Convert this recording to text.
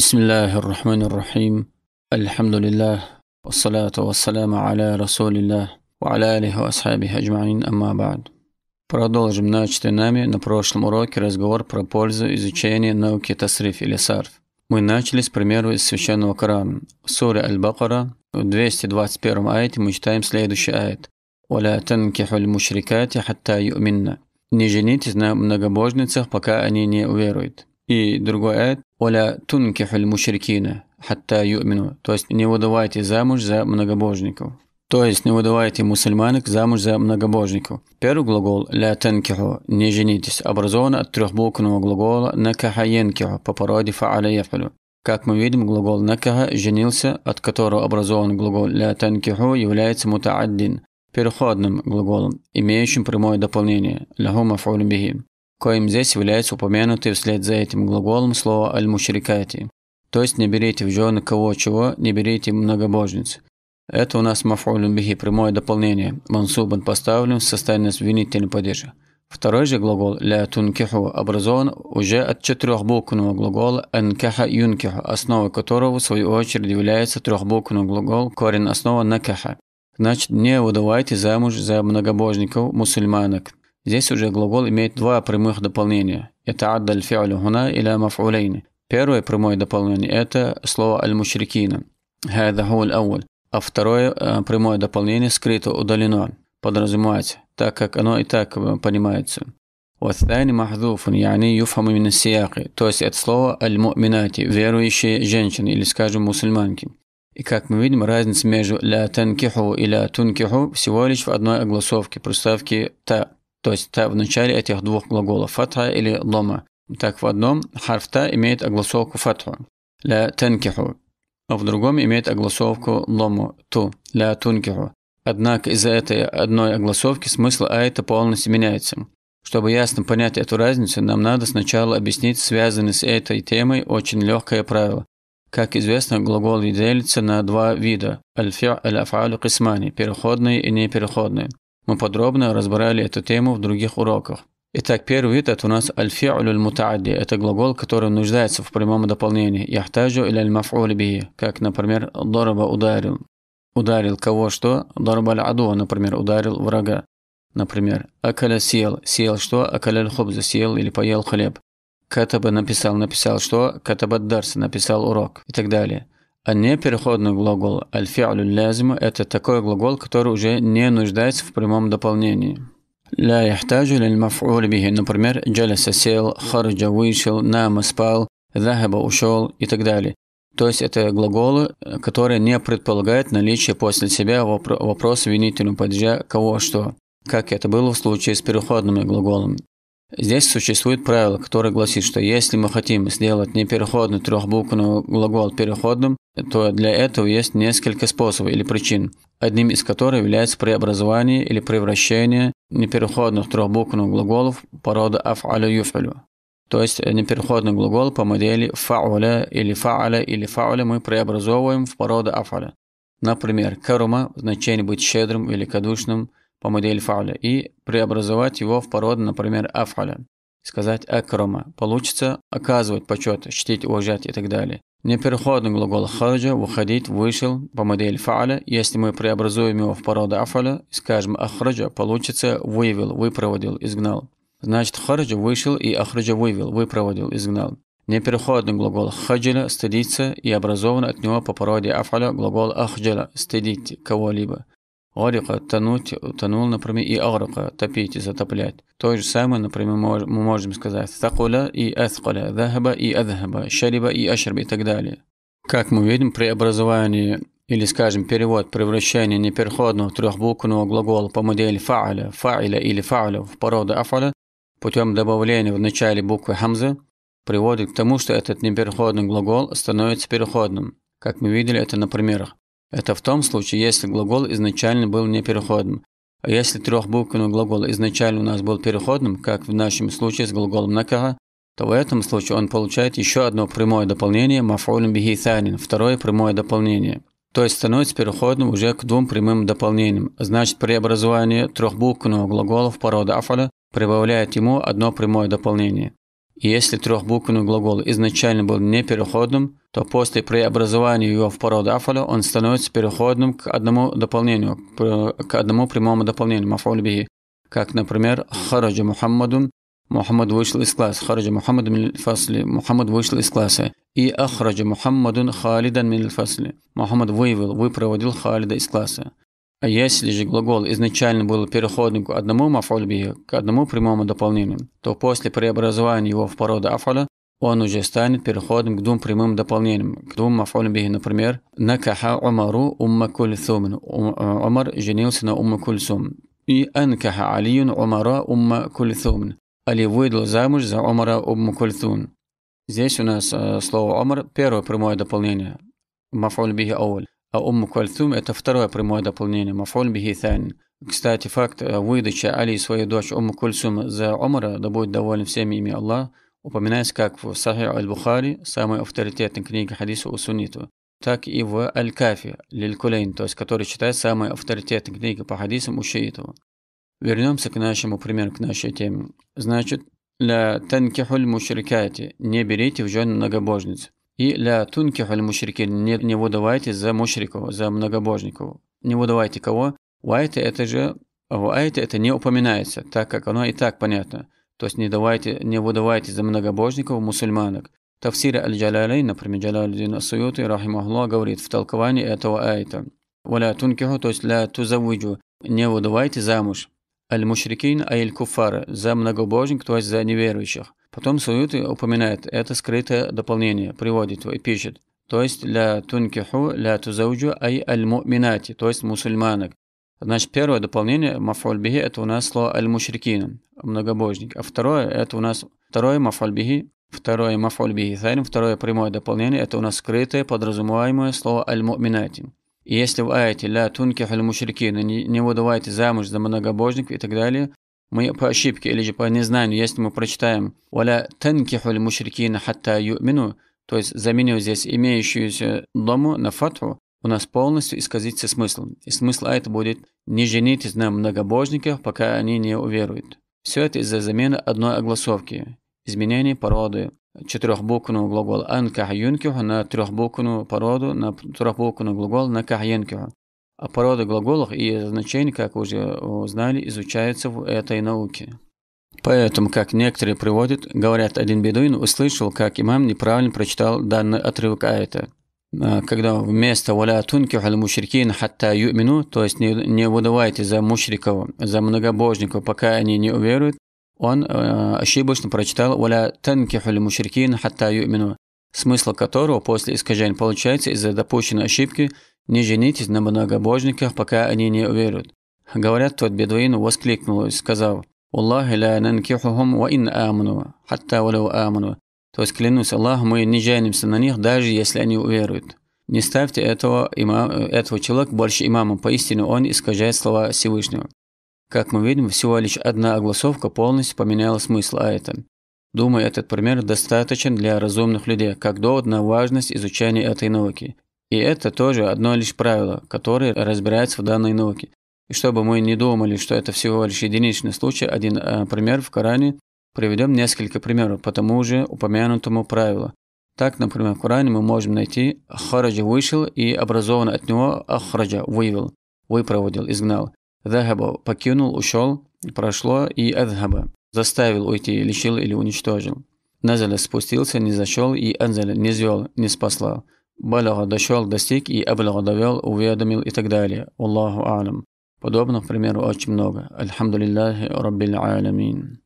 بسم الله الرحمن الرحيم الحمد لله والصلاة والسلام على رسول الله وعلى آله وأصحابه أجمعين أما بعد Продолжим начатый нами на прошлом уроке разговор про пользу изучения науки тасриф или сарф. Мы начали с примера из Священного Корана. В суре Аль-Бакара, в 221 аяте мы читаем следующий аят. «Валя танкиху аль-мушрикати хатта юминна». «Не женитесь на многобожницах, пока они не уверуют». И другой аят «Оля тункихуль мушрикина хатта юмину». То есть не выдавайте замуж за многобожников. То есть не выдавайте мусульманок замуж за многобожников. Первый глагол «ля тенкиху» – «не женитесь» образован от трехбуквенного глагола «накаха янкиху» по породе «фааля яфалю». Как мы видим, глагол «накаха» – «женился», от которого образован глагол «ля танкиху» является мутааддин, переходным глаголом, имеющим прямое дополнение «ляху мафулю бихи» коим здесь является упомянутое вслед за этим глаголом слово «аль-мушрикати», то есть «не берите в жены кого-чего, не берите многобожниц». Это у нас мафулюн бихи, прямое дополнение, мансубан поставлен в состоянии свинительной падежи. Второй же глагол «ля тункиху» образован уже от четырехбуквенного глагола «анкаха юнкиху», основой которого в свою очередь является трехбуквенный глагол корень основа «накаха». Значит, не выдавайте замуж за многобожников, мусульманок. Здесь уже глагол имеет два прямых дополнения. Это аддаль фиалю гуна или мафулейни. Первое прямое дополнение – это слово аль-мушрикина. А второе э, прямое дополнение скрыто, удалено, подразумевается, так как оно и так э, понимается. والثاني محذوف يعني يفهم من السياق то есть это слово аль المؤمنات верующие женщины или скажем мусульманки и как мы видим разница между ля танкиху и لا تنكحوا всего лишь в одной огласовке приставки та то есть та в начале этих двух глаголов фатха или лома. Так в одном харф та имеет огласовку фатху ля танкиху, а в другом имеет огласовку лому ту ля тункиху. Однако из-за этой одной огласовки смысл аэта полностью меняется. Чтобы ясно понять эту разницу, нам надо сначала объяснить связанное с этой темой очень легкое правило. Как известно, глаголы делятся на два вида – аль-фи' аль-аф'алю кисмани – переходные и непереходные. Мы подробно разбирали эту тему в других уроках. Итак, первый вид – это у нас аль-фи'лю мутаадди это глагол, который нуждается в прямом дополнении. Яхтажу или аль-маф'уль как, например, дарба ударил. Ударил кого что? Дарба аль например, ударил врага. Например, акаля съел, съел что? Акаля аль-хубза, съел или поел хлеб. Катаба написал, написал что? Катаба дарс, написал урок и так далее. А непереходный глагол «аль-фи'лю лязима» – это такой глагол, который уже не нуждается в прямом дополнении. «Ля яхтажу лиль маф'уль бихи» – например, «джалеса сел», «харджа вышел», «нама спал», «захаба ушел» и так далее. То есть это глаголы, которые не предполагают наличие после себя вопроса винительного падежа кого что, как это было в случае с переходными глаголами. Здесь существует правило, которое гласит, что если мы хотим сделать непереходный трехбуквенный глагол переходным, то для этого есть несколько способов или причин, одним из которых является преобразование или превращение непереходных трехбуквенных глаголов по роду аф'аля юф'алю. То есть непереходный глагол по модели фауля или фауля или фауля мы преобразовываем в породу афаля. Например, карума – значение быть щедрым, великодушным – по модели фауля и преобразовать его в породу, например, афаля. Сказать акрома. Получится оказывать почет, чтить, уважать и так далее. Непереходный глагол хараджа выходить, вышел по модели фааля. Если мы преобразуем его в породу афаля, скажем ахраджа, получится вывел, выпроводил, изгнал. Значит, хараджа вышел и ахраджа вывел, выпроводил, изгнал. Непереходный глагол хаджила – стыдиться и образован от него по породе афаля глагол ахджала – стыдить кого-либо. Орика – тонуть, тонул, например, и агрика – топить и затоплять. То же самое, например, мы можем сказать «сакуля» и «эскуля», «захаба» и «адхаба», «шариба» и «ашрба» и так далее. Как мы видим, при образовании или, скажем, перевод превращения непереходного трехбуквенного глагола по модели фа'аля, фа'иля или фа'ля в породу афаля путем добавления в начале буквы хамзы приводит к тому, что этот непереходный глагол становится переходным, как мы видели это на примерах. Это в том случае, если глагол изначально был не переходным. А если трехбуквенный глагол изначально у нас был переходным, как в нашем случае с глаголом «накага», то в этом случае он получает еще одно прямое дополнение «мафулин бихитанин», второе прямое дополнение. То есть становится переходным уже к двум прямым дополнениям. Значит, преобразование трехбуквенного глагола в породу афаля прибавляет ему одно прямое дополнение. Если трехбуквенный глагол изначально был непереходным, то после преобразования его в породу афаля он становится переходным к одному дополнению, к одному прямому дополнению мафуль как, например, хараджа Мухаммадун, Мухаммад вышел из класса, хараджа Мухаммад фасли, Мухаммад вышел из класса, и ахраджа Мухаммадун халидан мин фасли, Мухаммад вывел, выпроводил Халида из класса. А если же глагол изначально был переходным к одному мафульбию, к одному прямому дополнению, то после преобразования его в породу афаля он уже станет переходным к двум прямым дополнениям, к двум мафульбихи, например, «Накаха Умару Умма Кульсумин» э, Умар женился на Умма Кульсум. И «Анкаха Алиюн Умара Умма Кульсумин» Али выдал замуж за Умара Умма Кульсум. Здесь у нас э, слово «Умар» – первое прямое дополнение, мафульбихи ауль а Умму Кальтум – это второе прямое дополнение, мафуль бихи Кстати, факт э, выдачи Али и свою дочь Умму Кульсум за Омара, да будет доволен всеми ими Аллах, упоминается как в Сахи Аль-Бухари, самой авторитетной книге хадиса у сунниту, так и в Аль-Кафи, Лиль-Кулейн, то есть который читает самой авторитетной книги по хадисам у шиитов. Вернемся к нашему примеру, к нашей теме. Значит, «Ля танкихуль мушрикати» – «Не берите в жены многобожниц». И ля тунких аль мушрикин, не, не выдавайте за мушриков, за многобожников. Не выдавайте кого? Уайта это же, в уайте это не упоминается, так как оно и так понятно. То есть не, давайте, не выдавайте за многобожников мусульманок. Тафсир аль джалалей например, Джалялдин Асуюти, рахимахуллах, говорит в толковании этого айта. «Валя тункиху», то есть «ля тузавуджу», «не выдавайте замуж». Аль-Мушрикин, Аль-Куфар, за многобожников, то есть за неверующих. Потом Суюти упоминает это скрытое дополнение, приводит его и пишет. То есть «ля тункиху ля тузауджу ай аль-муминати», то есть «мусульманок». Значит, первое дополнение мафальбихи это у нас слово аль-мушрикин, многобожник. А второе это у нас второе мафальбихи, второе мафальбихи сайрим, второе прямое дополнение это у нас скрытое подразумеваемое слово аль-муминати. И если в аяте ля тунких аль-мушрикин не выдавайте замуж за многобожников и так далее, мы по ошибке или же по незнанию, если мы прочитаем «Валя танкихуль мушрикина хатта ю'мину», то есть заменив здесь имеющуюся дому на фатву, у нас полностью исказится смысл. И смысл а, это будет «не женитесь на многобожников, пока они не уверуют». Все это из-за замены одной огласовки, изменения породы четырехбуквенного глагола «ан на трехбуквенную породу, на трехбуквенный глагол «на а Породы глаголов и значения, как уже узнали, изучаются в этой науке. Поэтому, как некоторые приводят, говорят, один бедуин услышал, как имам неправильно прочитал данный отрывок аята. А, когда вместо «Валя тункихаль мушрикин хатта юмину», то есть не, не выдавайте за мушриков, за многобожников, пока они не уверуют, он э, ошибочно прочитал «Валя танкихаль мушрикин хатта юмину» смысл которого после искажения получается из-за допущенной ошибки «Не женитесь на многобожниках, пока они не уверуют». Говорят, тот бедуин воскликнул, сказав «Уллахи ла нанкихухум ва ин амну, хатта валю амну». То есть, клянусь Аллах, мы не женимся на них, даже если они уверуют. Не ставьте этого, имам, этого человека больше имамом, поистине он искажает слова Всевышнего. Как мы видим, всего лишь одна огласовка полностью поменяла смысл А это. Думаю, этот пример достаточен для разумных людей, как довод на важность изучения этой науки. И это тоже одно лишь правило, которое разбирается в данной науке. И чтобы мы не думали, что это всего лишь единичный случай, один э, пример в Коране, приведем несколько примеров по тому же упомянутому правилу. Так, например, в Коране мы можем найти «Хараджа вышел» и образован от него «Ахраджа» – «вывел», «выпроводил», «изгнал». «Захаба» – «покинул», «ушел», «прошло» и «Адхаба» заставил уйти, лишил или уничтожил. Назаля спустился, не зашел, и Анзаля не звел, не спасла. Балага дошел, достиг, и Аблага довел, уведомил и так далее. Аллаху алам Подобных примеров очень много. Альхамдулиллахи раббил алямин.